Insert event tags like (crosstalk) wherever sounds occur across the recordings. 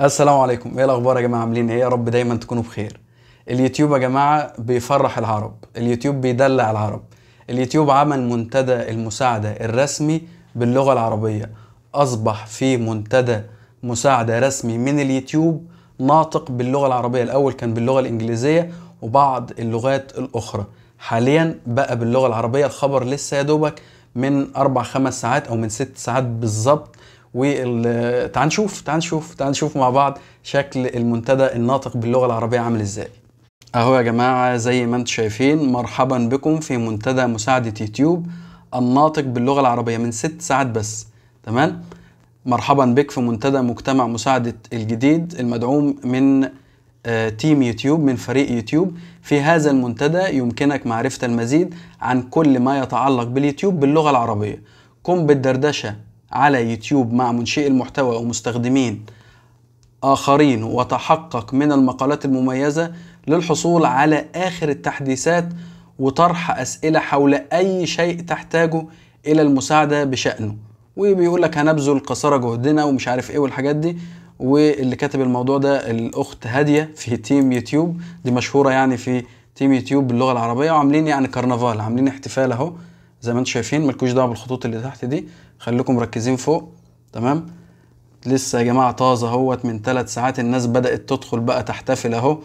السلام عليكم ايه الاخبار يا جماعه عاملين ايه يا رب دايما تكونوا بخير اليوتيوب يا جماعه بيفرح العرب اليوتيوب بيدلع العرب اليوتيوب عمل منتدى المساعده الرسمي باللغه العربيه اصبح في منتدى مساعده رسمي من اليوتيوب ناطق باللغه العربيه الاول كان باللغه الانجليزيه وبعض اللغات الاخرى حاليا بقى باللغه العربيه الخبر لسه يا دوبك من اربع خمس ساعات او من ست ساعات بالظبط وال تعال نشوف تعال نشوف تعال نشوف مع بعض شكل المنتدى الناطق باللغه العربيه عامل ازاي اهو يا جماعه زي ما انتم شايفين مرحبا بكم في منتدى مساعده يوتيوب الناطق باللغه العربيه من ست ساعات بس تمام مرحبا بك في منتدى مجتمع مساعده الجديد المدعوم من آه، تيم يوتيوب من فريق يوتيوب في هذا المنتدى يمكنك معرفة المزيد عن كل ما يتعلق باليوتيوب باللغة العربية قم بالدردشة على يوتيوب مع منشئي المحتوى ومستخدمين آخرين وتحقق من المقالات المميزة للحصول على آخر التحديثات وطرح أسئلة حول أي شيء تحتاجه إلى المساعدة بشأنه وبيقول لك هنبذل قصارى جهدنا ومش عارف إيه والحاجات دي واللي كاتب الموضوع ده الأخت هادية في تيم يوتيوب دي مشهورة يعني في تيم يوتيوب باللغة العربية وعاملين يعني كرنفال عاملين احتفال أهو زي ما انتم شايفين ملكوش دعوه بالخطوط اللي تحت دي خليكم مركزين فوق تمام لسه يا جماعه طازه اهوت من ثلاث ساعات الناس بدات تدخل بقى تحتفل اهو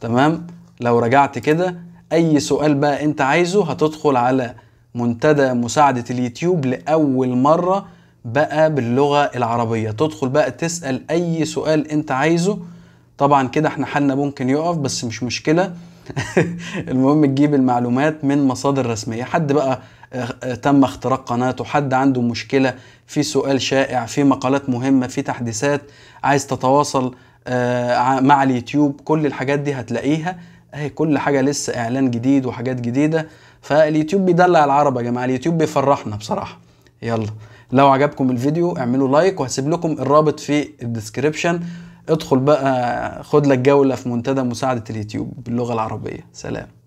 تمام لو رجعت كده اي سؤال بقى انت عايزه هتدخل على منتدى مساعده اليوتيوب لاول مره بقى باللغه العربيه تدخل بقى تسال اي سؤال انت عايزه طبعا كده احنا حالنا ممكن يقف بس مش مشكله (laughs) المهم تجيب المعلومات من مصادر رسميه حد بقى آه، تم اختراق قناته حد عنده مشكله في سؤال شائع في مقالات مهمه في تحديثات عايز تتواصل آه، مع اليوتيوب كل الحاجات دي هتلاقيها اهي كل حاجه لسه اعلان جديد وحاجات جديده فاليوتيوب بيدلع العرب يا جماعه اليوتيوب بيفرحنا بصراحه يلا لو عجبكم الفيديو اعملوا لايك وهسيب لكم الرابط في الديسكريبشن ادخل بقى خد لك جولة في منتدى مساعدة اليوتيوب باللغة العربية سلام